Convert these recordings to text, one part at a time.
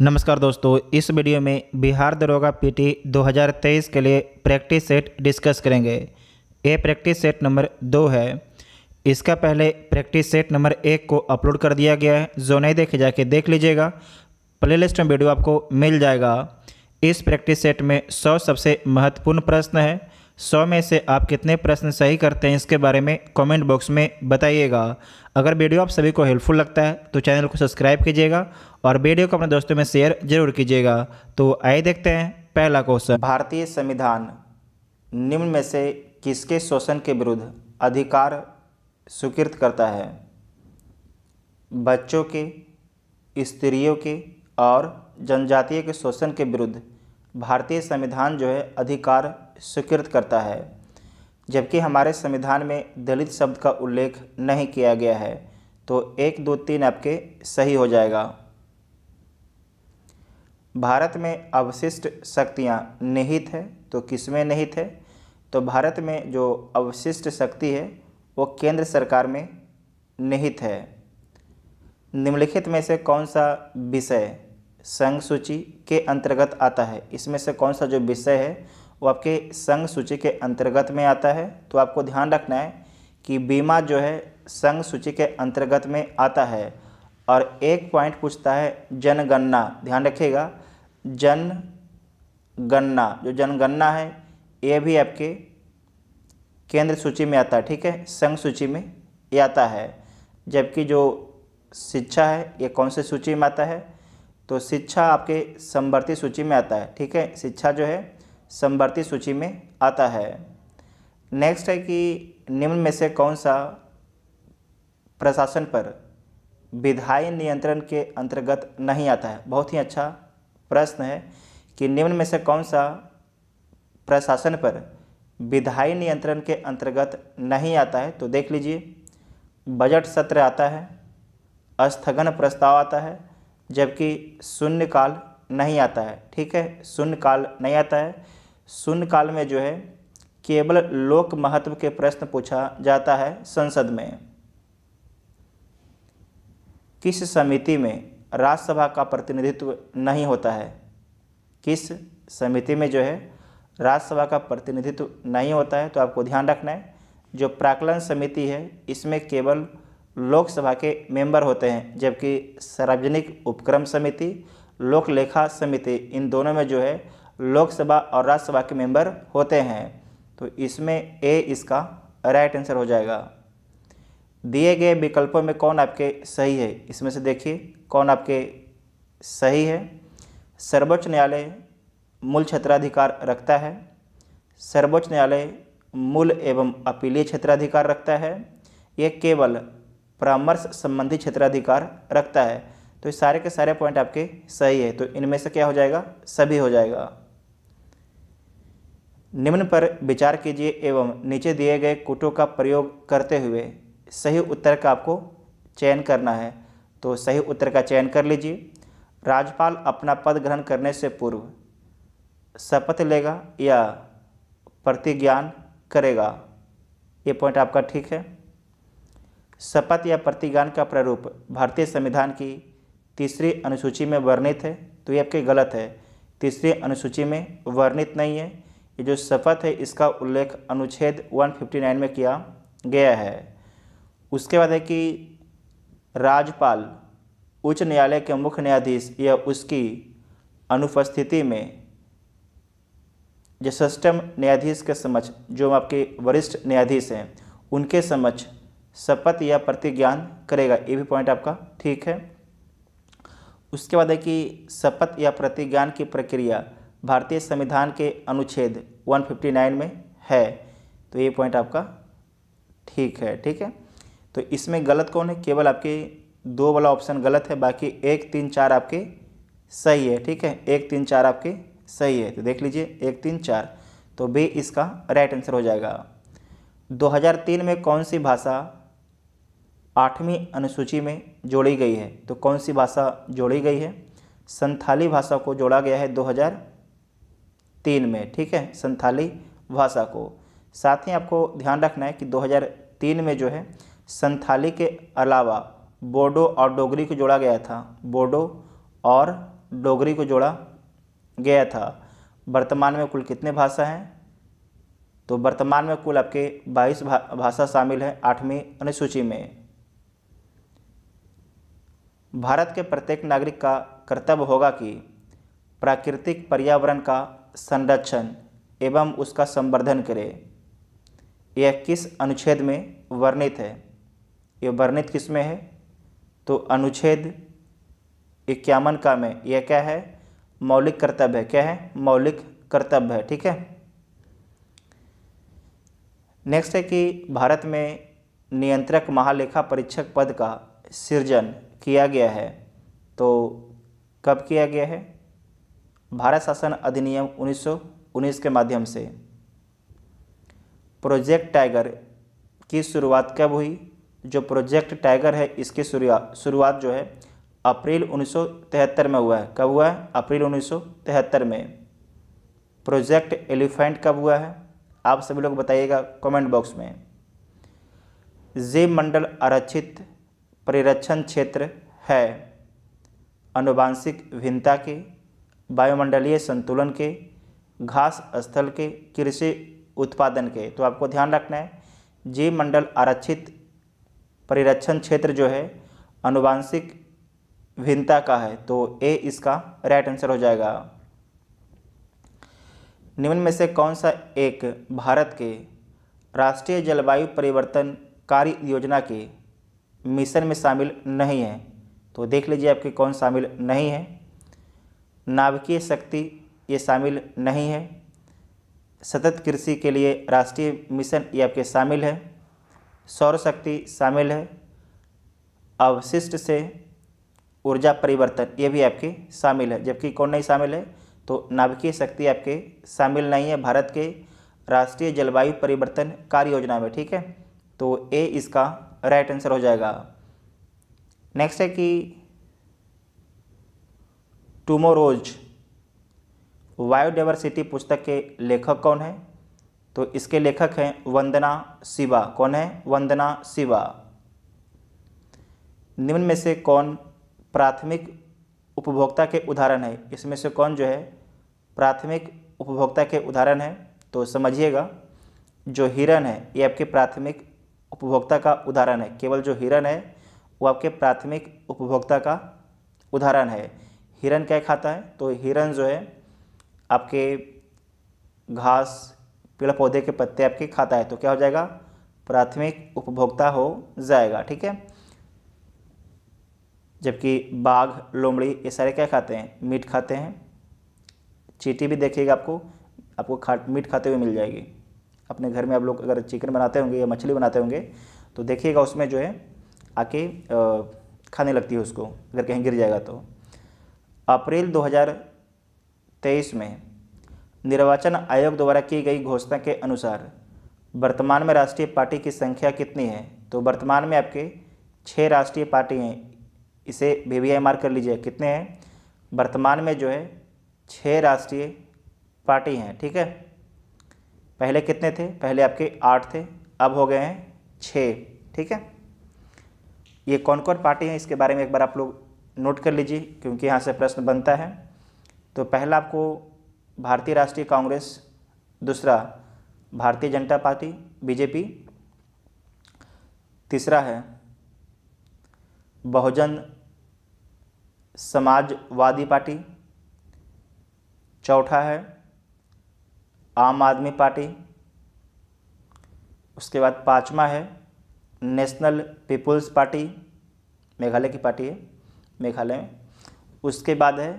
नमस्कार दोस्तों इस वीडियो में बिहार दरोगा पीटी 2023 के लिए प्रैक्टिस सेट डिस्कस करेंगे ये प्रैक्टिस सेट नंबर दो है इसका पहले प्रैक्टिस सेट नंबर एक को अपलोड कर दिया गया है जो नहीं देखे जाके देख लीजिएगा प्लेलिस्ट में वीडियो आपको मिल जाएगा इस प्रैक्टिस सेट में सौ सबसे महत्वपूर्ण प्रश्न है सौ में से आप कितने प्रश्न सही करते हैं इसके बारे में कमेंट बॉक्स में बताइएगा अगर वीडियो आप सभी को हेल्पफुल लगता है तो चैनल को सब्सक्राइब कीजिएगा और वीडियो को अपने दोस्तों में शेयर जरूर कीजिएगा तो आइए देखते हैं पहला क्वेश्चन भारतीय संविधान निम्न में से किसके शोषण के विरुद्ध अधिकार स्वीकृत करता है बच्चों के स्त्रियों के और जनजातीय के शोषण के विरुद्ध भारतीय संविधान जो है अधिकार स्वीकृत करता है जबकि हमारे संविधान में दलित शब्द का उल्लेख नहीं किया गया है तो एक दो तीन आपके सही हो जाएगा भारत में अवशिष्ट शक्तियाँ निहित है तो किसमें निहित है तो भारत में जो अवशिष्ट शक्ति है वो केंद्र सरकार में निहित है निम्नलिखित में से कौन सा विषय संघ सूची के अंतर्गत आता है इसमें से कौन सा जो विषय है वो आपके संघ सूची के अंतर्गत में आता है तो आपको ध्यान रखना है कि बीमा जो है संघ सूची के अंतर्गत में आता है और एक पॉइंट पूछता है जनगणना ध्यान रखिएगा जनगणना जो जनगणना है ये भी आपके केंद्र सूची में आता है ठीक है संघ सूची में ये आता है जबकि जो शिक्षा है ये कौन से सूची में आता है तो शिक्षा आपके संवर्ती सूची में आता है ठीक है शिक्षा जो है समवर्ती सूची में आता है नेक्स्ट है कि निम्न में से कौन सा प्रशासन पर विधायी नियंत्रण के अंतर्गत नहीं आता है बहुत ही अच्छा प्रश्न है कि निम्न में से कौन सा प्रशासन पर विधायी नियंत्रण के अंतर्गत नहीं आता है तो देख लीजिए बजट सत्र आता है स्थगन प्रस्ताव आता है जबकि शून्यकाल नहीं आता है ठीक है शून्यकाल नहीं आता है शून्य काल में जो है केवल लोक महत्व के प्रश्न पूछा जाता है संसद में किस समिति में राज्यसभा का प्रतिनिधित्व नहीं होता है किस समिति में जो है राज्यसभा का प्रतिनिधित्व नहीं होता है तो आपको ध्यान रखना है जो प्राकलन समिति है इसमें केवल लोकसभा के मेंबर होते हैं जबकि सार्वजनिक उपक्रम समिति लोक लेखा समिति इन दोनों में जो है लोकसभा और राज्यसभा के मेंबर होते हैं तो इसमें ए इसका राइट आंसर हो जाएगा दिए गए विकल्पों में कौन आपके सही है इसमें से देखिए कौन आपके सही है सर्वोच्च न्यायालय मूल क्षेत्राधिकार रखता है सर्वोच्च न्यायालय मूल एवं अपीलीय क्षेत्राधिकार रखता है यह केवल परामर्श संबंधी क्षेत्राधिकार रखता है तो ये सारे के सारे पॉइंट आपके सही है तो इनमें से क्या हो जाएगा सभी हो जाएगा निम्न पर विचार कीजिए एवं नीचे दिए गए कुटों का प्रयोग करते हुए सही उत्तर का आपको चयन करना है तो सही उत्तर का चयन कर लीजिए राज्यपाल अपना पद ग्रहण करने से पूर्व शपथ लेगा या प्रतिज्ञान करेगा ये पॉइंट आपका ठीक है शपथ या प्रतिज्ञान का प्रारूप भारतीय संविधान की तीसरी अनुसूची में वर्णित है तो ये आपके गलत है तीसरी अनुसूची में वर्णित नहीं है ये जो शपथ है इसका उल्लेख अनुच्छेद 159 में किया गया है उसके बाद है कि राज्यपाल उच्च न्यायालय के मुख्य न्यायाधीश या उसकी अनुपस्थिति में जो सष्टम न्यायाधीश के समक्ष जो आपके वरिष्ठ न्यायाधीश हैं उनके समक्ष शपथ या प्रतिज्ञान करेगा ये भी पॉइंट आपका ठीक है उसके बाद है कि शपथ या प्रतिज्ञान की प्रक्रिया भारतीय संविधान के अनुच्छेद 159 में है तो ये पॉइंट आपका ठीक है ठीक है तो इसमें गलत कौन है केवल आपके दो वाला ऑप्शन गलत है बाकी एक तीन चार आपके सही है ठीक है एक तीन चार आपके सही है तो देख लीजिए एक तीन चार तो बी इसका राइट आंसर हो जाएगा 2003 में कौन सी भाषा आठवीं अनुसूची में जोड़ी गई है तो कौन सी भाषा जोड़ी गई है संथाली भाषा को जोड़ा गया है तीन में ठीक है संथाली भाषा को साथ ही आपको ध्यान रखना है कि 2003 में जो है संथाली के अलावा बोडो और डोगरी को जोड़ा गया था बोडो और डोगरी को जोड़ा गया था वर्तमान में कुल कितने भाषा हैं तो वर्तमान में कुल आपके 22 भा, भाषा शामिल है आठवीं अनुसूची में भारत के प्रत्येक नागरिक का कर्तव्य होगा कि प्राकृतिक पर्यावरण का संरक्षण एवं उसका संवर्धन करे यह किस अनुच्छेद में वर्णित है यह वर्णित किस में है तो अनुच्छेद इक्यावन का में यह क्या है मौलिक कर्तव्य है क्या है मौलिक कर्तव्य है ठीक है नेक्स्ट है कि भारत में नियंत्रक महालेखा परीक्षक पद का सृजन किया गया है तो कब किया गया है भारत शासन अधिनियम उन्नीस के माध्यम से प्रोजेक्ट टाइगर की शुरुआत कब हुई जो प्रोजेक्ट टाइगर है इसकी शुरुआत जो है अप्रैल 1973 में हुआ है कब हुआ है अप्रैल 1973 में प्रोजेक्ट एलिफेंट कब हुआ है आप सभी लोग बताइएगा कमेंट बॉक्स में जीव मंडल आरक्षित परिरक्षण क्षेत्र है अनुवांशिक भिन्नता की वायुमंडलीय संतुलन के घास स्थल के कृषि उत्पादन के तो आपको ध्यान रखना है जीव मंडल आरक्षित परिरक्षण क्षेत्र जो है अनुवांशिक भिन्नता का है तो ए इसका राइट आंसर हो जाएगा निम्न में से कौन सा एक भारत के राष्ट्रीय जलवायु परिवर्तन कार्य योजना के मिशन में शामिल नहीं है तो देख लीजिए आपके कौन शामिल नहीं है नाभिकीय शक्ति ये शामिल नहीं है सतत कृषि के लिए राष्ट्रीय मिशन ये आपके शामिल है सौर शक्ति शामिल है अवशिष्ट से ऊर्जा परिवर्तन ये भी आपके शामिल है जबकि कौन नहीं शामिल है तो नाभिकीय शक्ति आपके शामिल नहीं है भारत के राष्ट्रीय जलवायु परिवर्तन कार्य योजना में ठीक है तो ए इसका राइट आंसर हो जाएगा नेक्स्ट है कि टूमोरोज बायोडाइवर्सिटी पुस्तक के लेखक कौन है तो इसके लेखक हैं वंदना शिवा कौन है वंदना शिवा निम्न में से कौन प्राथमिक उपभोक्ता के उदाहरण है इसमें से कौन जो है प्राथमिक उपभोक्ता के उदाहरण है तो समझिएगा जो हिरण है ये आपके प्राथमिक उपभोक्ता का उदाहरण है केवल जो हिरण है वो आपके प्राथमिक उपभोक्ता का उदाहरण है हिरन क्या खाता है तो हिरन जो है आपके घास पेड़ पौधे के पत्ते आपके खाता है तो क्या हो जाएगा प्राथमिक उपभोक्ता हो जाएगा ठीक है जबकि बाघ लोमड़ी ये सारे क्या खाते हैं मीट खाते हैं चीटी भी देखिएगा आपको आपको खा मीट खाते हुए मिल जाएगी अपने घर में आप लोग अगर चिकन बनाते होंगे या मछली बनाते होंगे तो देखिएगा उसमें जो है आके खाने लगती है उसको अगर कहीं गिर जाएगा तो अप्रैल 2023 में निर्वाचन आयोग द्वारा की गई घोषणा के अनुसार वर्तमान में राष्ट्रीय पार्टी की संख्या कितनी है तो वर्तमान में आपके छः राष्ट्रीय पार्टी हैं इसे वी वी आई मार्क कर लीजिए कितने हैं वर्तमान में जो है छः राष्ट्रीय पार्टी हैं ठीक है पहले कितने थे पहले आपके आठ थे अब हो गए हैं छः ठीक है ये कौन कौन पार्टी हैं इसके बारे में एक बार आप लोग नोट कर लीजिए क्योंकि यहाँ से प्रश्न बनता है तो पहला आपको भारतीय राष्ट्रीय कांग्रेस दूसरा भारतीय जनता पार्टी बीजेपी तीसरा है बहुजन समाजवादी पार्टी चौथा है आम आदमी पार्टी उसके बाद पाँचवा है नेशनल पीपुल्स पार्टी मेघालय की पार्टी है मेघालय में उसके बाद है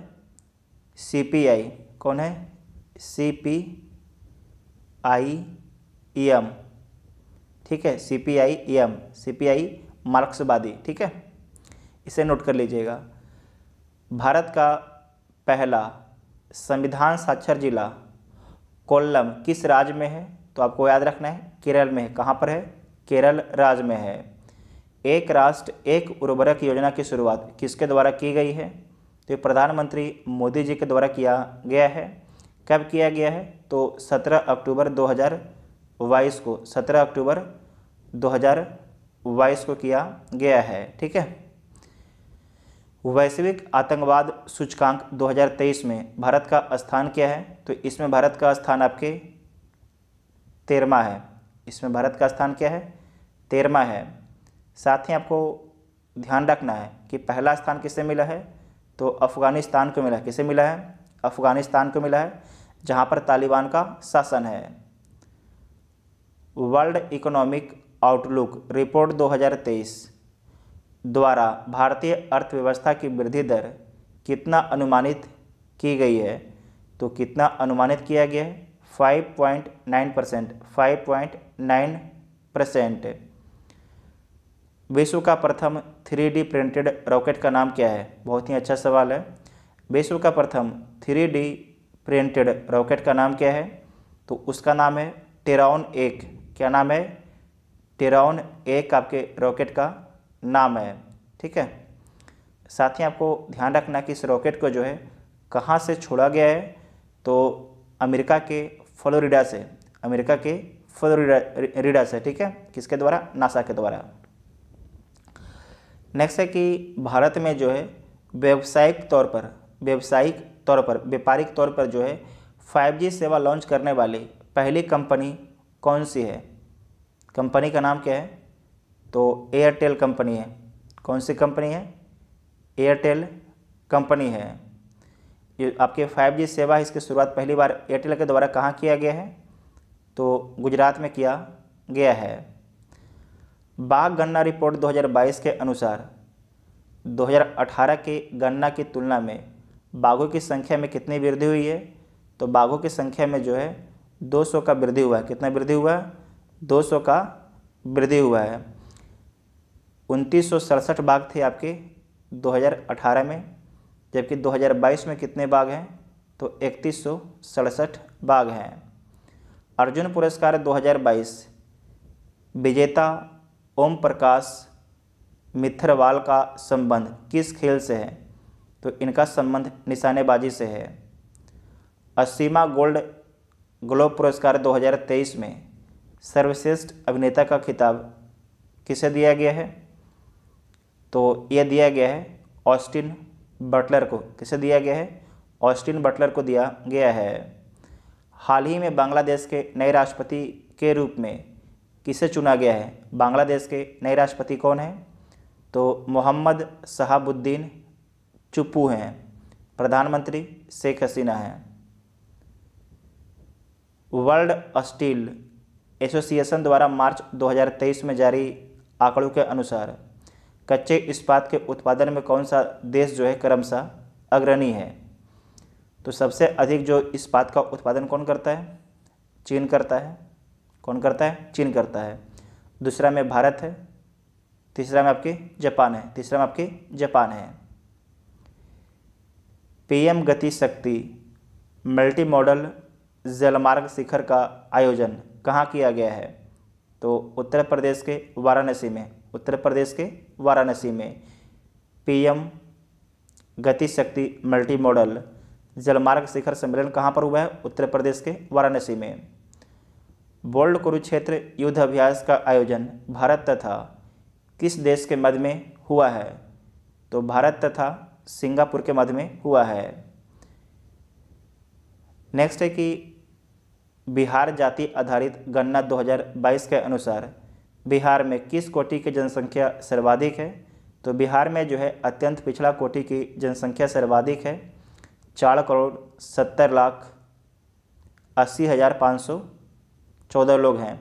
सीपीआई कौन है C P I E M ठीक है C P I E M C P I मार्क्सवादी ठीक है इसे नोट कर लीजिएगा भारत का पहला संविधान साक्षर जिला कोल्लम किस राज्य में है तो आपको याद रखना है केरल में है कहाँ पर है केरल राज्य में है एक राष्ट्र एक उर्वरक योजना की शुरुआत किसके द्वारा की गई है तो प्रधानमंत्री मोदी जी के द्वारा किया गया है कब किया गया है तो 17 अक्टूबर 2022 को 17 अक्टूबर 2022 को किया गया है ठीक है वैश्विक आतंकवाद सूचकांक 2023 में भारत का स्थान क्या है तो इसमें भारत का स्थान आपके तेरवा है इसमें भारत का स्थान क्या है तेरहवा है साथ ही आपको ध्यान रखना है कि पहला स्थान किसे मिला है तो अफ़गानिस्तान को मिला है किसे मिला है अफ़गानिस्तान को मिला है जहाँ पर तालिबान का शासन है वर्ल्ड इकोनॉमिक आउटलुक रिपोर्ट 2023 द्वारा भारतीय अर्थव्यवस्था की वृद्धि दर कितना अनुमानित की गई है तो कितना अनुमानित किया गया है 5.9 परसेंट फाइव परसेंट विश्व का प्रथम थ्री प्रिंटेड रॉकेट का नाम क्या है बहुत ही अच्छा सवाल है विश्व का प्रथम थ्री प्रिंटेड रॉकेट का नाम क्या है तो उसका नाम है टेराउन एक क्या नाम है टेराउन एक आपके रॉकेट का नाम है ठीक है साथ ही आपको ध्यान रखना कि इस रॉकेट को जो है कहाँ से छोड़ा गया है तो अमेरिका के फ्लोरिडा से अमेरिका के फ्लोरिडा रिडा से ठीक है किसके द्वारा नासा के द्वारा नेक्स्ट है कि भारत में जो है व्यावसायिक तौर पर व्यावसायिक तौर पर व्यापारिक तौर पर जो है 5G सेवा लॉन्च करने वाली पहली कंपनी कौन सी है कंपनी का नाम क्या है तो एयरटेल कंपनी है कौन सी कंपनी है एयरटेल कंपनी है ये आपके 5G सेवा इसकी शुरुआत पहली बार एयरटेल के द्वारा कहाँ किया गया है तो गुजरात में किया गया है बाघ गन्ना रिपोर्ट 2022 के अनुसार 2018 के गन्ना की तुलना में बाघों की संख्या में कितनी वृद्धि हुई है तो बाघों की संख्या में जो है 200 का वृद्धि हुआ है कितना वृद्धि हुआ है दो का वृद्धि हुआ है उनतीस बाघ थे आपके 2018 में जबकि 2022 में कितने बाघ हैं तो इकतीस बाघ हैं अर्जुन पुरस्कार 2022 विजेता ओम प्रकाश मिथरवाल का संबंध किस खेल से है तो इनका संबंध निशानेबाजी से है असीमा गोल्ड ग्लोब पुरस्कार 2023 में सर्वश्रेष्ठ अभिनेता का खिताब किसे दिया गया है तो यह दिया गया है ऑस्टिन बटलर को किसे दिया गया है ऑस्टिन बटलर को दिया गया है हाल ही में बांग्लादेश के नए राष्ट्रपति के रूप में किसे चुना गया है बांग्लादेश के नए राष्ट्रपति कौन हैं तो मोहम्मद शहाबुद्दीन चुप्पू हैं प्रधानमंत्री शेख हसीना हैं वर्ल्ड स्टील एसोसिएशन द्वारा मार्च 2023 में जारी आंकड़ों के अनुसार कच्चे इस्पात के उत्पादन में कौन सा देश जो है क्रमशः अग्रणी है तो सबसे अधिक जो इस्पात का उत्पादन कौन करता है चीन करता है कौन करता है चीन करता है दूसरा में भारत है तीसरा में आपके जापान है तीसरा में आपके जापान है पीएम गति शक्ति मल्टी मॉडल जलमार्ग शिखर का आयोजन कहाँ किया गया है तो उत्तर प्रदेश के वाराणसी में उत्तर प्रदेश के वाराणसी में पीएम गति शक्ति मल्टी मॉडल जलमार्ग शिखर सम्मेलन कहाँ पर हुआ है उत्तर प्रदेश के वाराणसी में वर्ल्ड कुरुक्षेत्र युद्ध अभ्यास का आयोजन भारत तथा किस देश के मध्य में हुआ है तो भारत तथा सिंगापुर के मध्य में हुआ है नेक्स्ट है कि बिहार जाति आधारित गणना 2022 के अनुसार बिहार में किस कोटि की जनसंख्या सर्वाधिक है तो बिहार में जो है अत्यंत पिछड़ा कोटि की जनसंख्या सर्वाधिक है चार करोड़ सत्तर लाख अस्सी हज़ार पाँच सौ चौदह लोग हैं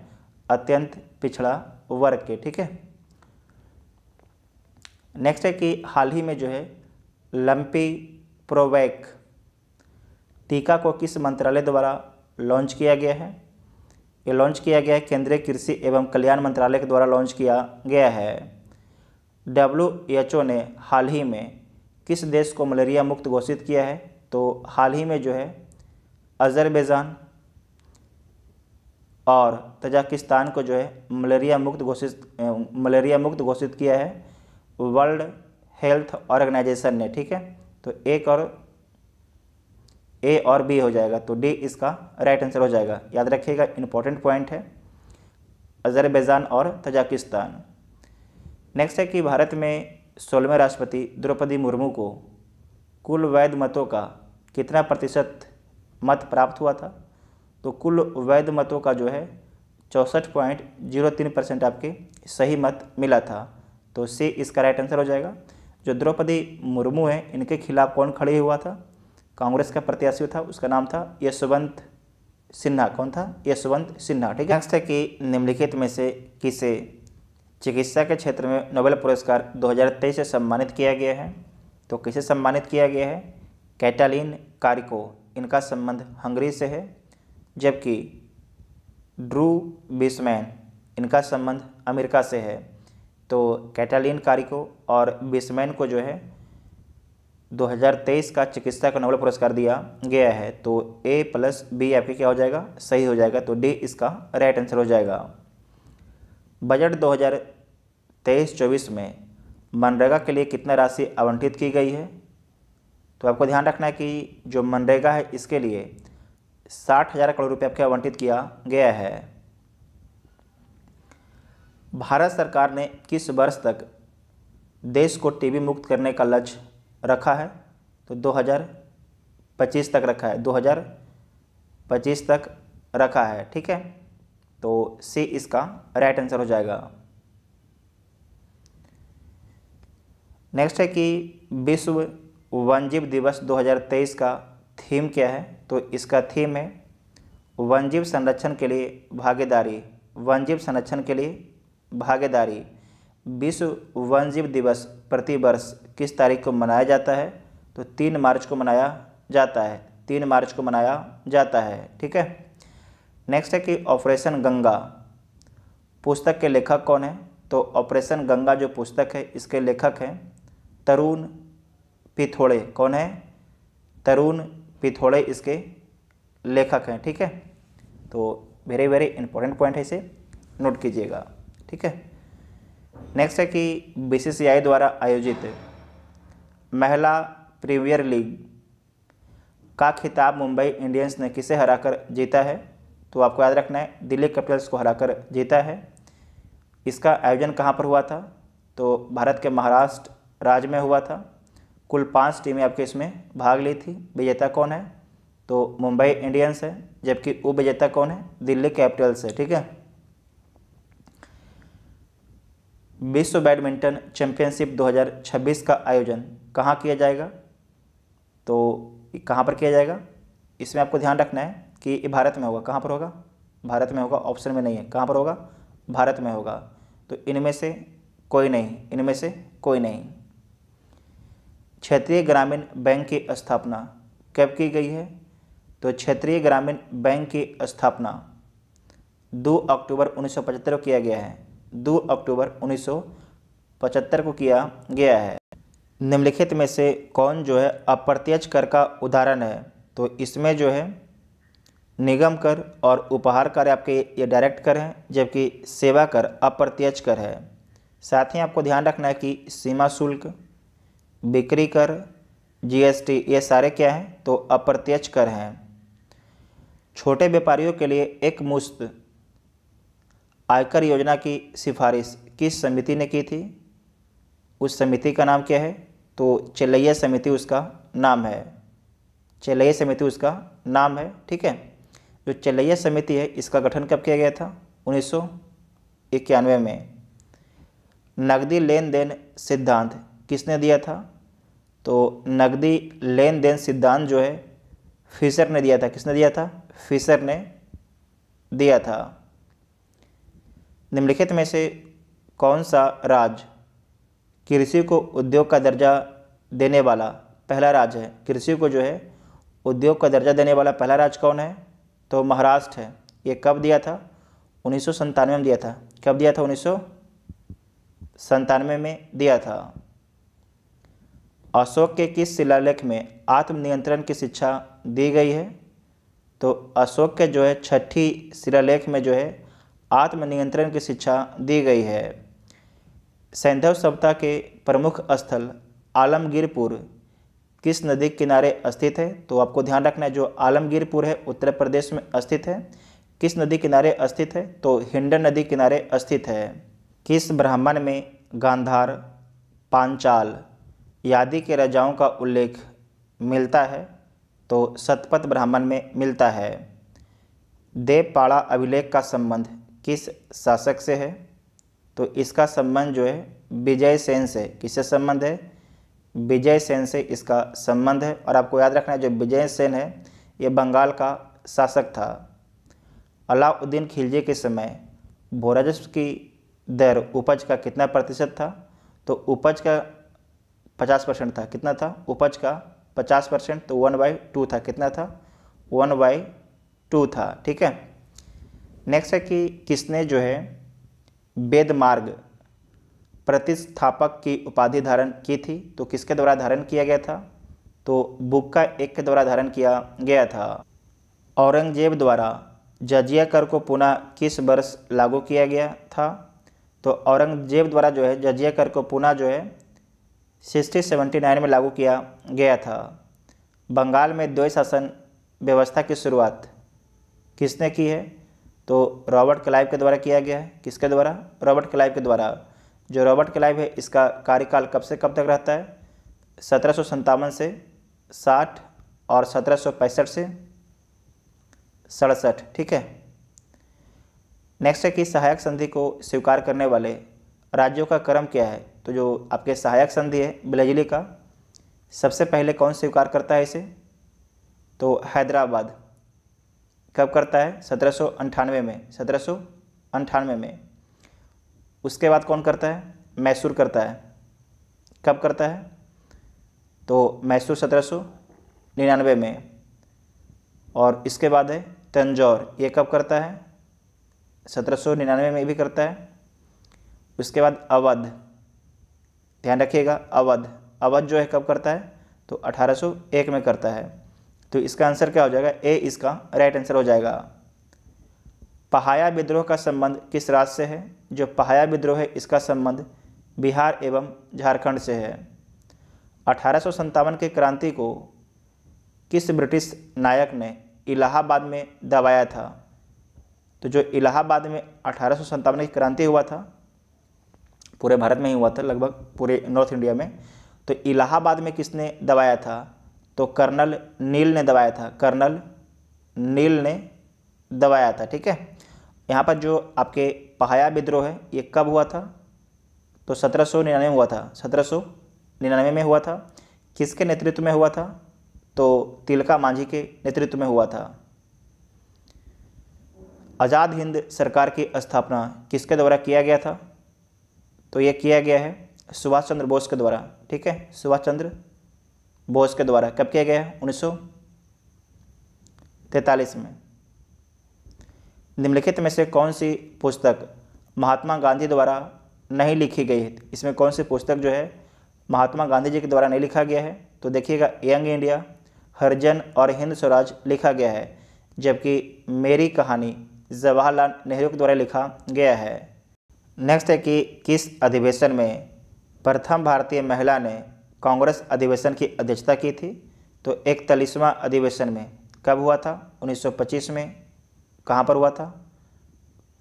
अत्यंत पिछड़ा वर्ग के ठीक है नेक्स्ट है कि हाल ही में जो है लंपी प्रोवैक टीका को किस मंत्रालय द्वारा लॉन्च किया गया है ये लॉन्च किया गया है केंद्रीय कृषि एवं कल्याण मंत्रालय के द्वारा लॉन्च किया गया है डब्ल्यू एच ओ ने हाल ही में किस देश को मलेरिया मुक्त घोषित किया है तो हाल ही में जो है अजरबैजान और तजाकिस्तान को जो है मलेरिया मुक्त घोषित मलेरिया मुक्त घोषित किया है वर्ल्ड हेल्थ ऑर्गेनाइजेशन ने ठीक है तो एक और ए और बी हो जाएगा तो डी इसका राइट आंसर हो जाएगा याद रखिएगा इंपॉर्टेंट पॉइंट है अजरबैजान और तजाकिस्तान नेक्स्ट है कि भारत में सोलहवें राष्ट्रपति द्रौपदी मुर्मू को कुल वैध मतों का कितना प्रतिशत मत प्राप्त हुआ था तो कुल वैध मतों का जो है चौंसठ पॉइंट जीरो तीन परसेंट आपके सही मत मिला था तो से इसका राइट आंसर हो जाएगा जो द्रौपदी मुर्मू हैं इनके खिलाफ कौन खड़े हुआ था कांग्रेस का प्रत्याशी था उसका नाम था यशवंत सिन्हा कौन था यशवंत सिन्हा ठीक है नेक्स्ट है कि निम्नलिखित में से किसे चिकित्सा के क्षेत्र में नोबेल पुरस्कार 2023 से सम्मानित किया गया है तो किसे सम्मानित किया गया है कैटालिन कारिको इनका संबंध हंगरी से है जबकि ड्रू बिस्मैन इनका संबंध अमेरिका से है तो कैटालिन कारिको और बिस्मैन को जो है 2023 का चिकित्सा का नोबल पुरस्कार दिया गया है तो ए प्लस बी आपके क्या हो जाएगा सही हो जाएगा तो डी इसका राइट आंसर हो जाएगा बजट 2023-24 में मनरेगा के लिए कितना राशि आवंटित की गई है तो आपको ध्यान रखना है कि जो मनरेगा है इसके लिए साठ हजार करोड़ रुपये आपके आवंटित किया गया है भारत सरकार ने किस वर्ष तक देश को टीबी मुक्त करने का लक्ष्य रखा है तो 2025 तक रखा है 2025 तक रखा है ठीक है तो सी इसका राइट आंसर हो जाएगा नेक्स्ट है कि विश्व वन्यजीव दिवस 2023 का थीम क्या है तो इसका थीम है वन्यजीव संरक्षण के लिए भागीदारी वनजीव संरक्षण के लिए भागीदारी विश्व वन्यजीव दिवस प्रतिवर्ष किस तारीख को मनाया जाता है तो तीन मार्च को मनाया जाता है तीन मार्च को मनाया जाता है ठीक है नेक्स्ट है कि ऑपरेशन गंगा पुस्तक के लेखक कौन है तो ऑपरेशन गंगा जो पुस्तक है इसके लेखक हैं तरुण पिथोड़े कौन है तरुण थोड़े इसके लेखक हैं ठीक है तो वेरी वेरी इंपॉर्टेंट पॉइंट है इसे नोट कीजिएगा ठीक है नेक्स्ट है कि बीसीसीआई द्वारा आयोजित महिला प्रीमियर लीग का खिताब मुंबई इंडियंस ने किसे हराकर जीता है तो आपको याद रखना है दिल्ली कैपिटल्स को हराकर जीता है इसका आयोजन कहाँ पर हुआ था तो भारत के महाराष्ट्र राज्य में हुआ था कुल पाँच टीमें आपके इसमें भाग ली थी विजेता कौन है तो मुंबई इंडियंस है जबकि उप विजेता कौन है दिल्ली कैपिटल्स है ठीक है विश्व बैडमिंटन चैंपियनशिप 2026 का आयोजन कहाँ किया जाएगा तो कहाँ पर किया जाएगा इसमें आपको ध्यान रखना है कि भारत में होगा कहाँ पर होगा भारत में होगा ऑप्शन में नहीं है कहाँ पर होगा भारत में होगा तो इनमें से कोई नहीं इनमें से कोई नहीं क्षेत्रीय ग्रामीण बैंक की स्थापना कब की गई है तो क्षेत्रीय ग्रामीण बैंक की स्थापना 2 अक्टूबर 1975 को किया गया है 2 अक्टूबर 1975 को किया गया है निम्नलिखित में से कौन जो है अप्रत्यक्ष कर का उदाहरण है तो इसमें जो है निगम कर और उपहार कर आपके ये डायरेक्ट कर हैं जबकि सेवा कर अप्रत्यक्ष कर है साथ ही आपको ध्यान रखना है कि सीमा शुल्क बिक्री कर जीएसटी ये सारे क्या हैं तो अप्रत्यक्ष कर हैं छोटे व्यापारियों के लिए एक मुश्त आयकर योजना की सिफारिश किस समिति ने की थी उस समिति का नाम क्या है तो चलैया समिति उसका नाम है चलैया समिति उसका नाम है ठीक है जो चलैया समिति है इसका गठन कब किया गया था उन्नीस में नकदी लेन देन सिद्धांत किसने दिया था तो नकदी लेन देन सिद्धांत जो है फिशर ने दिया था किसने दिया था फिशर ने दिया था निम्नलिखित में से कौन सा राज्य कृषि को उद्योग का दर्जा देने वाला पहला राज्य है कृषि को जो है उद्योग का दर्जा देने वाला पहला राज्य कौन है तो महाराष्ट्र है ये कब दिया था उन्नीस में दिया था कब दिया था उन्नीस में दिया था अशोक के किस शिलालेख में आत्मनियंत्रण की शिक्षा दी गई है तो अशोक के जो है छठी शिलालेख में जो है आत्मनियंत्रण की शिक्षा दी गई है सैंधव सभ्यता के प्रमुख स्थल आलमगीरपुर किस नदी किनारे स्थित है तो आपको ध्यान रखना है जो आलमगीरपुर है उत्तर प्रदेश में स्थित है किस नदी किनारे स्थित है तो हिंडन नदी किनारे स्थित है किस ब्राह्मण में गांधार पांचाल यादि के राजाओं का उल्लेख मिलता है तो सतपथ ब्राह्मण में मिलता है देवपाड़ा अभिलेख का संबंध किस शासक से है तो इसका संबंध जो है विजय सेन से किससे संबंध है विजय सेन से इसका संबंध है और आपको याद रखना है जो विजय सेन है ये बंगाल का शासक था अलाउद्दीन खिलजी के समय भोराजस्व की दर उपज का कितना प्रतिशत था तो उपज का पचास परसेंट था कितना था उपज का पचास परसेंट तो वन बाई टू था कितना था वन बाई टू था ठीक है नेक्स्ट है कि किसने जो है वेद मार्ग प्रतिस्थापक की उपाधि धारण की थी तो किसके द्वारा धारण किया गया था तो बुक्का एक के द्वारा धारण किया गया था औरंगजेब द्वारा जजिया कर को पुनः किस वर्ष लागू किया गया था तो औरंगजेब द्वारा जो है जजिया कर को पुनः जो है सिक्सटी सेवेंटी नाइन में लागू किया गया था बंगाल में द्वैत शासन व्यवस्था की शुरुआत किसने की है तो रॉबर्ट क्लाइव के द्वारा किया गया है किसके द्वारा रॉबर्ट क्लाइव के द्वारा जो रॉबर्ट क्लाइव है इसका कार्यकाल कब से कब तक रहता है सत्रह से साठ और सत्रह से सड़सठ ठीक है नेक्स्ट है कि सहायक संधि को स्वीकार करने वाले राज्यों का क्रम क्या है तो जो आपके सहायक संधि है बिलजली का सबसे पहले कौन स्वीकार करता है इसे तो हैदराबाद कब करता है सत्रह में सत्रह में उसके बाद कौन करता है मैसूर करता है कब करता है तो मैसूर सत्रह में और इसके बाद है तंजौर ये कब करता है सत्रह में भी करता है उसके बाद अवध ध्यान रखिएगा अवध अवध जो है कब करता है तो 1801 में करता है तो इसका आंसर क्या हो जाएगा ए इसका राइट आंसर हो जाएगा पहाया विद्रोह का संबंध किस राज्य से है जो पहाया विद्रोह है इसका संबंध बिहार एवं झारखंड से है अठारह की क्रांति को किस ब्रिटिश नायक ने इलाहाबाद में दबाया था तो जो इलाहाबाद में अठारह की क्रांति हुआ था पूरे भारत में ही हुआ था लगभग पूरे नॉर्थ इंडिया में तो इलाहाबाद में किसने दबाया था तो कर्नल नील ने दबाया था कर्नल नील ने दबाया था ठीक है यहाँ पर जो आपके पहाया विद्रोह है ये कब हुआ था तो सत्रह सौ निन्यानवे हुआ था सत्रह सौ निन्यानवे में हुआ था किसके नेतृत्व में हुआ था तो तिलका मांझी के नेतृत्व में हुआ था आज़ाद हिंद सरकार की स्थापना किसके द्वारा किया गया था तो ये किया गया है सुभाष चंद्र बोस के द्वारा ठीक है सुभाष चंद्र बोस के द्वारा कब किया गया है उन्नीस में निम्नलिखित में से कौन सी पुस्तक महात्मा गांधी द्वारा नहीं लिखी गई है इसमें कौन सी पुस्तक जो है महात्मा गांधी जी के द्वारा नहीं लिखा गया है तो देखिएगा यंग इंडिया हरजन और हिंद स्वराज लिखा गया है जबकि मेरी कहानी जवाहरलाल नेहरू के द्वारा लिखा गया है नेक्स्ट है कि किस अधिवेशन में प्रथम भारतीय महिला ने कांग्रेस अधिवेशन की अध्यक्षता की थी तो इकतालीसवां अधिवेशन में कब हुआ था 1925 में कहाँ पर हुआ था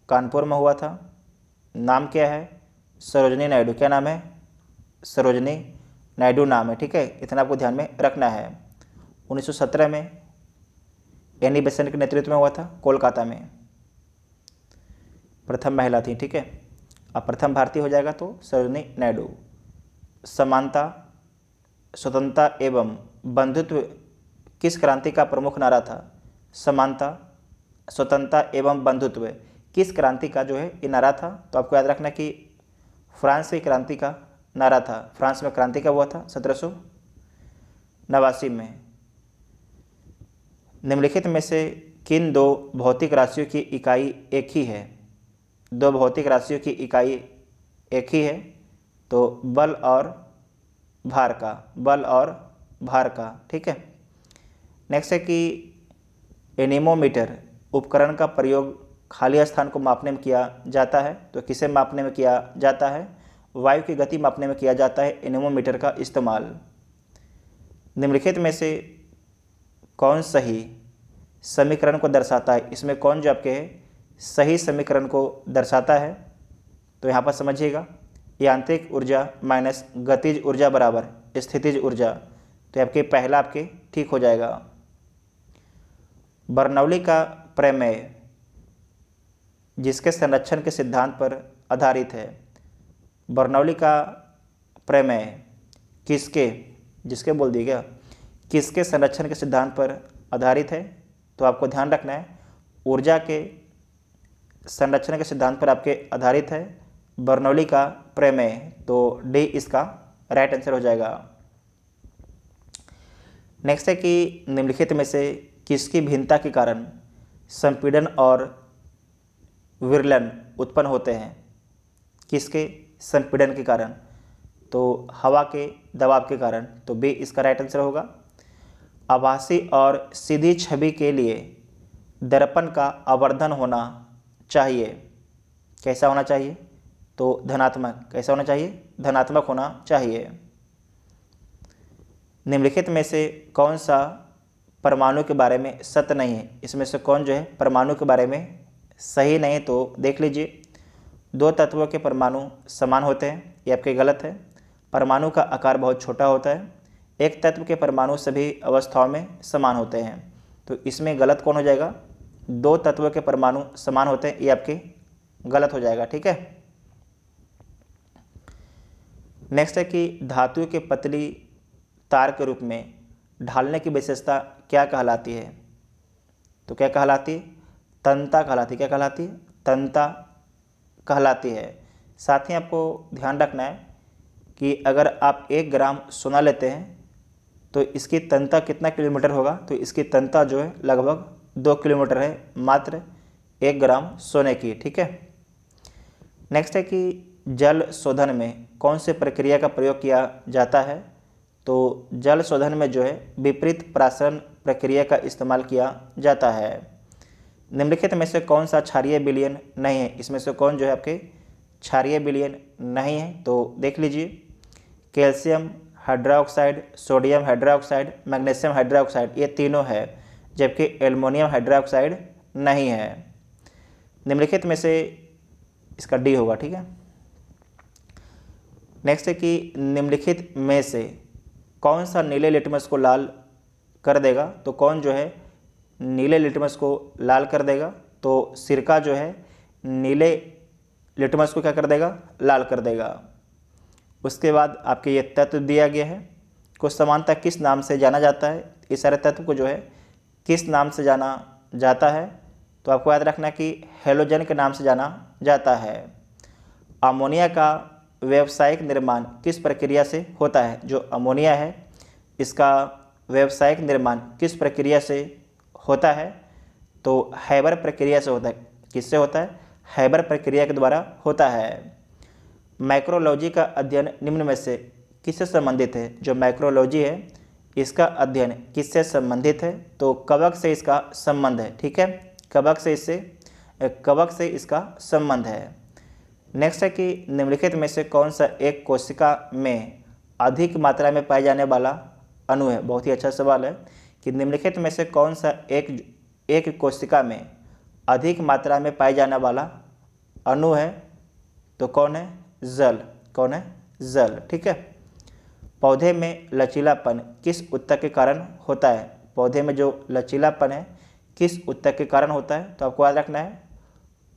कानपुर में हुआ था नाम क्या है सरोजनी नायडू क्या नाम है सरोजनी नायडू नाम है ठीक है इतना आपको ध्यान में रखना है 1917 में एनी बेसेंट के नेतृत्व में हुआ था कोलकाता में प्रथम महिला थी ठीक है अब प्रथम भारतीय हो जाएगा तो सरोजनी नायडू समानता स्वतंत्रता एवं बंधुत्व किस क्रांति का प्रमुख नारा था समानता स्वतंत्रता एवं बंधुत्व किस क्रांति का जो है ये नारा था तो आपको याद रखना कि फ्रांस की क्रांति का नारा था फ्रांस में क्रांति का हुआ था सत्रह नवासी में निम्नलिखित में से किन दो भौतिक राशियों की इकाई एक ही है दो भौतिक राशियों की इकाई एक ही है तो बल और भार का बल और भार का ठीक है नेक्स्ट है कि एनीमोमीटर उपकरण का प्रयोग खाली स्थान को मापने में किया जाता है तो किसे मापने में किया जाता है वायु की गति मापने में किया जाता है एनीमोमीटर का इस्तेमाल निम्नलिखित में से कौन सही समीकरण को दर्शाता है इसमें कौन जो आपके है सही समीकरण को दर्शाता है तो यहाँ पर समझिएगा यांत्रिक ऊर्जा माइनस गतिज ऊर्जा बराबर स्थितिज ऊर्जा तो आपके पहला आपके ठीक हो जाएगा बर्नौली का प्रमेय जिसके संरक्षण के सिद्धांत पर आधारित है बर्नौली का प्रमेय किसके जिसके बोल दिए गया किसके संरक्षण के सिद्धांत पर आधारित है तो आपको ध्यान रखना है ऊर्जा के संरचना के सिद्धांत पर आपके आधारित है बर्नौली का प्रमेय तो डी इसका राइट आंसर हो जाएगा नेक्स्ट है कि निम्नलिखित में से किसकी भिन्नता के कारण संपीड़न और विरलन उत्पन्न होते हैं किसके संपीड़न के कारण तो हवा के दबाव के कारण तो बी इसका राइट आंसर होगा आभासी और सीधी छवि के लिए दर्पण का आवर्धन होना चाहिए कैसा होना चाहिए तो धनात्मक कैसा होना चाहिए धनात्मक होना चाहिए निम्नलिखित में से कौन सा परमाणु के बारे में सत्य नहीं है इसमें से कौन जो है परमाणु के बारे में सही नहीं तो देख लीजिए दो तत्वों के परमाणु समान होते हैं ये आपके गलत है परमाणु का आकार बहुत छोटा होता है एक तत्व के परमाणु सभी अवस्थाओं में समान होते हैं तो इसमें गलत कौन हो जाएगा दो तत्वों के परमाणु समान होते हैं ये आपके गलत हो जाएगा ठीक है नेक्स्ट है कि धातु के पतली तार के रूप में ढालने की विशेषता क्या कहलाती है तो क्या कहलाती है तंता कहलाती क्या कहलाती है तंता कहलाती है साथ ही आपको ध्यान रखना है कि अगर आप एक ग्राम सोना लेते हैं तो इसकी तंता कितना किलोमीटर होगा तो इसकी तंता जो है लगभग दो किलोमीटर है मात्र एक ग्राम सोने की ठीक है नेक्स्ट है कि जल शोधन में कौन से प्रक्रिया का प्रयोग किया जाता है तो जल शोधन में जो है विपरीत प्राशन प्रक्रिया का इस्तेमाल किया जाता है निम्नलिखित में से कौन सा क्षारीय बिलियन नहीं है इसमें से कौन जो है आपके क्षारीय बिलियन नहीं है तो देख लीजिए calcium hydra sodium hydra magnesium hydra ये तीनों है जबकि एलमोनियम हाइड्रोक्साइड नहीं है निम्नलिखित में से इसका डी होगा ठीक है नेक्स्ट है कि निम्नलिखित में से कौन सा नीले लिटमस को लाल कर देगा तो कौन जो है नीले लिटमस को लाल कर देगा तो सिरका जो है नीले लिटमस को क्या कर देगा लाल कर देगा उसके बाद आपके ये तत्व दिया गया है कुछ समानता किस नाम से जाना जाता है इस सारे तत्व को जो है किस नाम से जाना जाता है तो आपको याद रखना कि हेलोजन के नाम से जाना जाता है अमोनिया का व्यावसायिक निर्माण किस प्रक्रिया से होता है जो अमोनिया है इसका व्यावसायिक निर्माण किस प्रक्रिया से होता है तो हैबर प्रक्रिया से होता है किससे होता है हैबर प्रक्रिया के द्वारा होता है माइक्रोलॉजी का अध्ययन निम्न में से किससे संबंधित है जो माइक्रोलॉजी है इसका अध्ययन किससे संबंधित है तो कवक से इसका संबंध है ठीक है कवक से इससे कवक से इसका संबंध है नेक्स्ट है कि निम्नलिखित में से कौन सा एक कोशिका में अधिक मात्रा में पाए जाने वाला अणु है बहुत ही अच्छा सवाल है कि निम्नलिखित में से कौन सा एक एक कोशिका में अधिक मात्रा में पाए जाने वाला अणु है तो कौन है जल कौन है जल ठीक है पौधे में लचीलापन किस उत्तक के कारण होता है पौधे में जो लचीलापन है किस उत्तक के कारण होता है तो आपको याद रखना है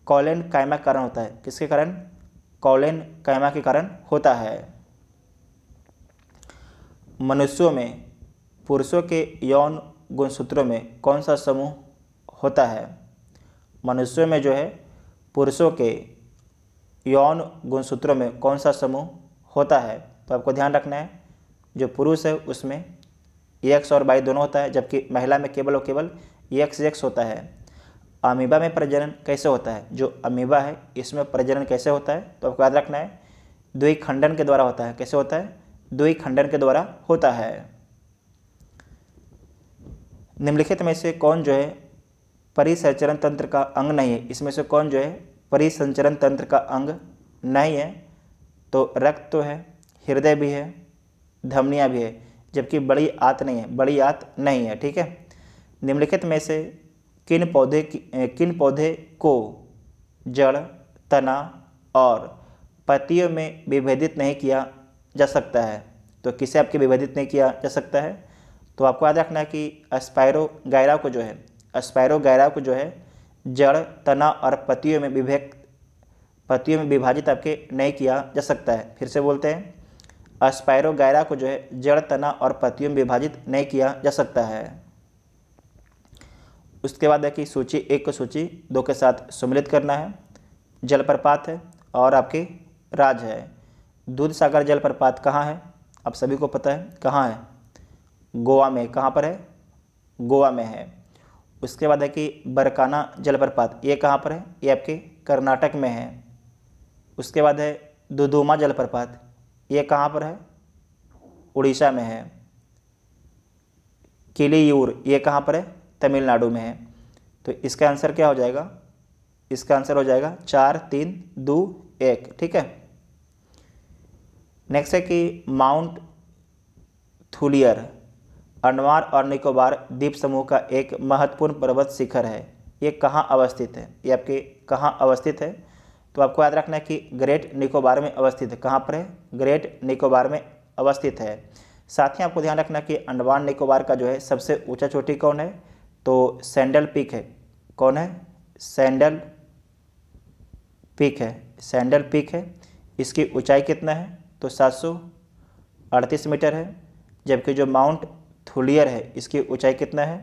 कॉलेन कायमा के कारण होता है किसके कारण कॉलेन कायमा के कारण होता है मनुष्यों में पुरुषों के यौन गुणसूत्रों में कौन सा समूह होता है मनुष्यों में जो है पुरुषों के यौन गुणसूत्रों में कौन सा समूह होता है तो आपको ध्यान रखना है जो पुरुष है उसमें एक्स और बाई दोनों होता है जबकि महिला में केवल और केवल एक्स एक्स होता है अमीबा में प्रजनन कैसे होता है जो अमीबा है इसमें प्रजनन कैसे होता है तो आपको याद रखना है द्वि खंडन के द्वारा होता है कैसे होता है द्वि खंडन के द्वारा होता है निम्नलिखित में से कौन जो है परिसंचरण तंत्र का अंग नहीं है इसमें से कौन जो है परिसंचरण तंत्र का अंग नहीं है तो रक्त तो है हृदय भी है धमनियाँ भी है जबकि बड़ी आत नहीं है बड़ी आत नहीं है ठीक है निम्नलिखित में से किन पौधे किन पौधे को जड़ तना और पत्तियों में विभेदित नहीं किया जा सकता है तो किसे आपके विभेदित नहीं किया जा सकता है तो आपको याद रखना है कि अस्पायरो गायरा को जो है अस्पायरो गायरा को जो है जड़ तना और पतियों में विभेक पतियों में विभाजित आपके नहीं किया जा सकता है फिर से बोलते हैं गायरा को जो है जड़ तना और पत्तियों में विभाजित नहीं किया जा सकता है उसके बाद है कि सूची एक को सूची दो के साथ सम्मिलित करना है जलप्रपात है और आपके राज है दूध सागर जलप्रपात कहाँ है आप सभी को पता है कहाँ है गोवा में कहाँ पर है गोवा में है उसके बाद है कि बरकाना जलप्रपात ये कहाँ पर है ये आपके कर्नाटक में है उसके बाद है दुदुमा जलप्रपात ये कहाँ पर है उड़ीसा में है किलीयूर ये कहाँ पर है तमिलनाडु में है तो इसका आंसर क्या हो जाएगा इसका आंसर हो जाएगा चार तीन दो एक ठीक है नेक्स्ट है कि माउंट थुलियर अंडमान और निकोबार द्वीप समूह का एक महत्वपूर्ण पर्वत शिखर है ये कहाँ अवस्थित है ये आपके कहाँ अवस्थित है तो आपको याद रखना है कि ग्रेट निकोबार में अवस्थित है कहाँ पर है ग्रेट निकोबार में अवस्थित है साथ ही आपको ध्यान रखना कि अंडमान निकोबार का जो है सबसे ऊंचा चोटी कौन है तो सैंडल पीक है कौन है सैंडल पीक है सैंडल पीक है इसकी ऊंचाई कितना है तो सात मीटर है जबकि जो माउंट थुलियर है इसकी ऊंचाई कितना है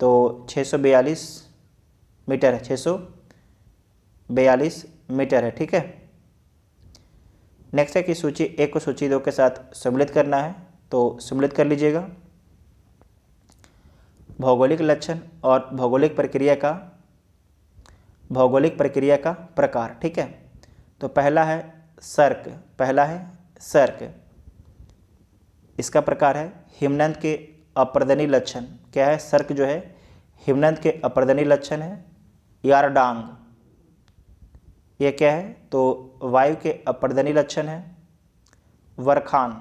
तो 642 मीटर है सौ बयालीस मीटर है ठीक है नेक्स्ट है कि सूची एक को सूची दो के साथ सम्मिलित करना है तो सम्मिलित कर लीजिएगा भौगोलिक लक्षण और भौगोलिक प्रक्रिया का भौगोलिक प्रक्रिया का प्रकार ठीक है तो पहला है सर्क पहला है सर्क इसका प्रकार है हिमनंद के अप्रदनी लक्षण क्या है सर्क जो है हिमनंद के अप्रदनी लक्षण है यारडांग ये क्या है तो वायु के अपर्दनी लक्षण है वरखान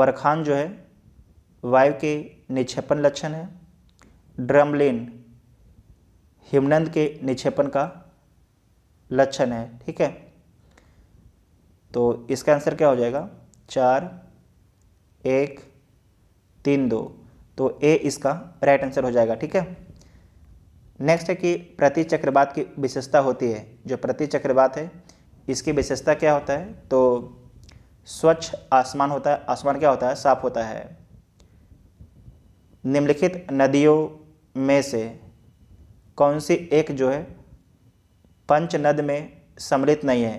वरखान जो है वायु के निक्षेपण लक्षण है ड्रमलिन हिमनंद के निक्षेपण का लक्षण है ठीक है तो इसका आंसर क्या हो जाएगा चार एक तीन दो तो ए इसका राइट आंसर हो जाएगा ठीक है नेक्स्ट है कि प्रति चक्रवात की विशेषता होती है जो प्रति चक्रवात है इसकी विशेषता क्या होता है तो स्वच्छ आसमान होता है आसमान क्या होता है साफ होता है निम्नलिखित नदियों में से कौन सी एक जो है पंचनद में सम्मिलित नहीं है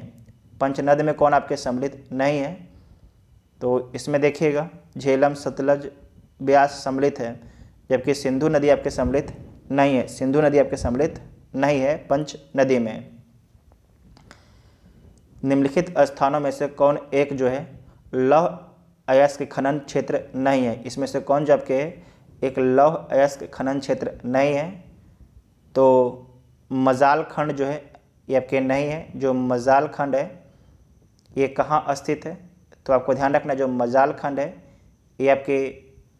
पंचनद में कौन आपके सम्मिलित नहीं है तो इसमें देखिएगा झेलम सतलज ब्यास सम्मिलित है जबकि सिंधु नदी आपके सम्मिलित नहीं है सिंधु नदी आपके सम्मिलित नहीं है पंच नदी में निम्नलिखित स्थानों में से कौन एक जो है लौह अयस्क खनन क्षेत्र नहीं है इसमें से कौन जो आपके एक लौह अयस्क खनन क्षेत्र नहीं है तो मजाल खंड जो है ये आपके नहीं है जो मजाल खंड है ये कहाँ स्थित है तो आपको ध्यान रखना जो मजाल खंड है ये आपके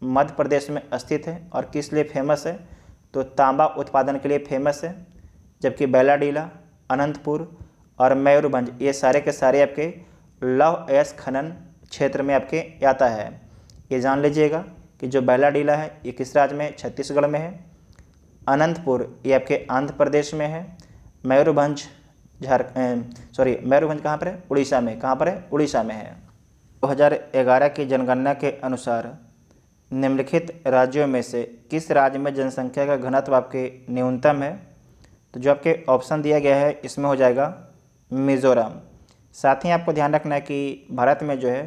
मध्य प्रदेश में स्थित है और किस लिए फेमस है तो तांबा उत्पादन के लिए फेमस है जबकि बैलाडीला अनंतपुर और मयूरभंज ये सारे के सारे आपके लौह एस खनन क्षेत्र में आपके आता है ये जान लीजिएगा कि जो बैलाडीला है ये किस राज्य में छत्तीसगढ़ में है अनंतपुर ये आपके आंध्र प्रदेश में है मयूरभंज झार सॉरी मयूरभंज कहाँ पर है उड़ीसा में कहाँ पर है उड़ीसा में है 2011 की जनगणना के अनुसार निम्नलिखित राज्यों में से किस राज्य में जनसंख्या का घनत्व आपके न्यूनतम है तो जो आपके ऑप्शन दिया गया है इसमें हो जाएगा मिज़ोरम साथ ही आपको ध्यान रखना है कि भारत में जो है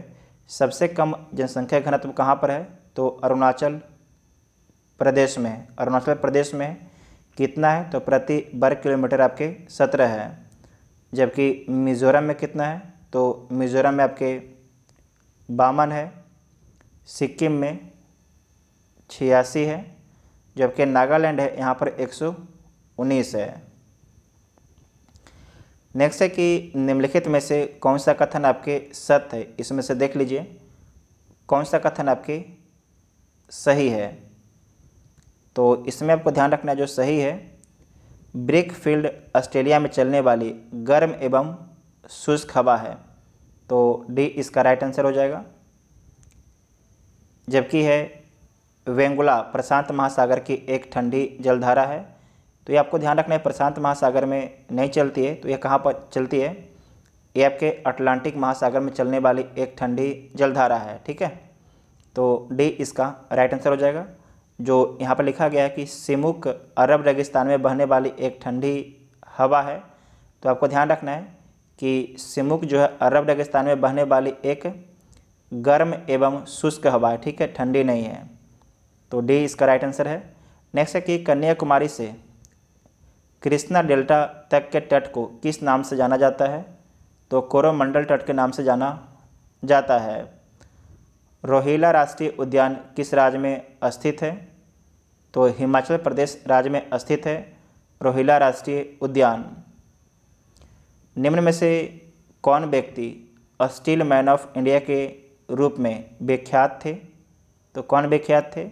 सबसे कम जनसंख्या घनत्व कहाँ पर है तो अरुणाचल प्रदेश में अरुणाचल प्रदेश में कितना है तो प्रति वर्ग किलोमीटर आपके सत्रह है जबकि मिज़ोरम में कितना है तो मिज़ोरम में आपके बावन है सिक्किम में छियासी है जबकि नागालैंड है यहाँ पर एक सौ उन्नीस है नेक्स्ट है कि निम्नलिखित में से कौन सा कथन आपके सत्य है इसमें से देख लीजिए कौन सा कथन आपके सही है तो इसमें आपको ध्यान रखना जो सही है ब्रिक फील्ड ऑस्ट्रेलिया में चलने वाली गर्म एवं शुष्क हवा है तो डी इसका राइट आंसर हो जाएगा जबकि है वेंगुला प्रशांत महासागर की एक ठंडी जलधारा है तो ये आपको ध्यान रखना है प्रशांत महासागर में नहीं चलती है तो ये कहाँ पर चलती है ये आपके अटलांटिक महासागर में चलने वाली एक ठंडी जलधारा है ठीक है तो डी इसका राइट आंसर हो जाएगा जो यहाँ पर लिखा गया है कि सिमुक अरब रेगिस्तान में बहने वाली एक ठंडी हवा है तो आपको ध्यान रखना है कि सिमुक जो है अरब रेगिस्तान में बहने वाली एक गर्म एवं शुष्क हवा है ठीक है ठंडी नहीं है तो डी इसका राइट आंसर है नेक्स्ट है कि कन्याकुमारी से कृष्णा डेल्टा तक के तट को किस नाम से जाना जाता है तो कोरोमंडल तट के नाम से जाना जाता है रोहिला राष्ट्रीय उद्यान किस राज्य में स्थित है तो हिमाचल प्रदेश राज्य में स्थित है रोहिला राष्ट्रीय उद्यान निम्न में से कौन व्यक्ति स्टील मैन ऑफ इंडिया के रूप में विख्यात थे तो कौन विख्यात थे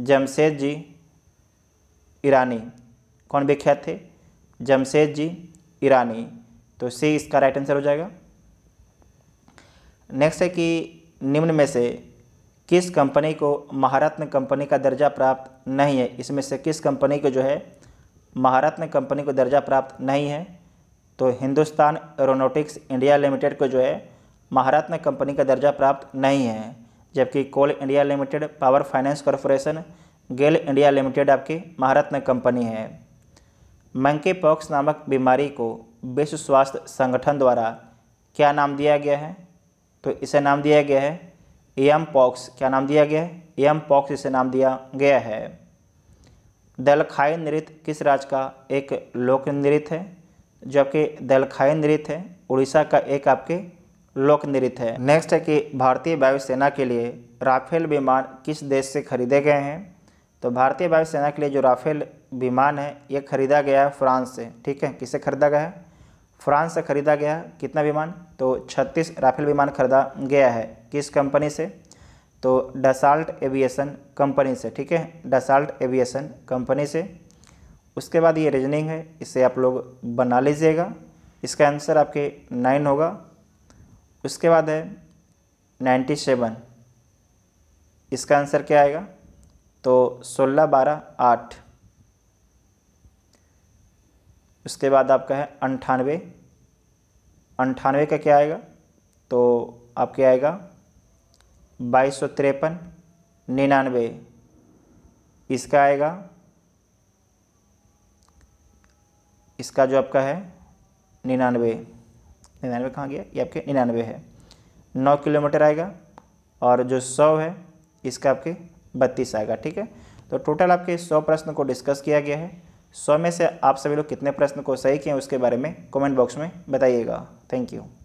जमशेद जी ईरानी कौन विख्यात थे जमशेद जी ईरानी तो सी इसका राइट आंसर हो जाएगा नेक्स्ट है कि निम्न में से किस कंपनी को महारत्न कंपनी का दर्जा प्राप्त नहीं है इसमें से किस कंपनी को जो है महारत्न कंपनी को दर्जा प्राप्त नहीं है तो हिंदुस्तान एरोनोटिक्स इंडिया लिमिटेड को जो है महारत्न कंपनी का दर्जा प्राप्त नहीं है जबकि Coal India Limited Power Finance Corporation GAIL India Limited आपकी महारत्न कंपनी है मंकी पॉक्स नामक बीमारी को विश्व स्वास्थ्य संगठन द्वारा क्या नाम दिया गया है तो इसे नाम दिया गया है एम पॉक्स क्या नाम दिया गया है एम पॉक्स इसे नाम दिया गया है दलखाई नृत्य किस राज्य का एक लोक नृत्य है जबकि दलखाई नृत्य है उड़ीसा का एक आपके लोक निरित है नेक्स्ट है कि भारतीय वायुसेना के लिए राफेल विमान किस देश से खरीदे गए हैं तो भारतीय वायुसेना के लिए जो राफेल विमान है ये खरीदा गया है फ्रांस से ठीक है किसे खरीदा गया है फ्रांस से खरीदा गया कितना विमान तो 36 राफेल विमान खरीदा गया है किस कंपनी से तो डसाल्ट एविएशन कंपनी से ठीक है डसाल्ट एविएशन कंपनी से उसके बाद ये रीजनिंग है इसे आप लोग बना लीजिएगा इसका आंसर आपके नाइन होगा उसके बाद है नाइन्टी सेवन इसका आंसर क्या आएगा तो सोलह बारह आठ उसके बाद आपका है अंठानवे अंठानवे का क्या आएगा तो आपके आएगा बाईस सौ तिरपन निन्यानवे इसका आएगा इसका जो आपका है निन्यानवे निन्यानवे कहाँ गया ये आपके निन्यानवे है नौ किलोमीटर आएगा और जो सौ है इसका आपके बत्तीस आएगा ठीक है तो टोटल आपके सौ प्रश्न को डिस्कस किया गया है सौ में से आप सभी लोग कितने प्रश्न को सही किए उसके बारे में कमेंट बॉक्स में बताइएगा थैंक यू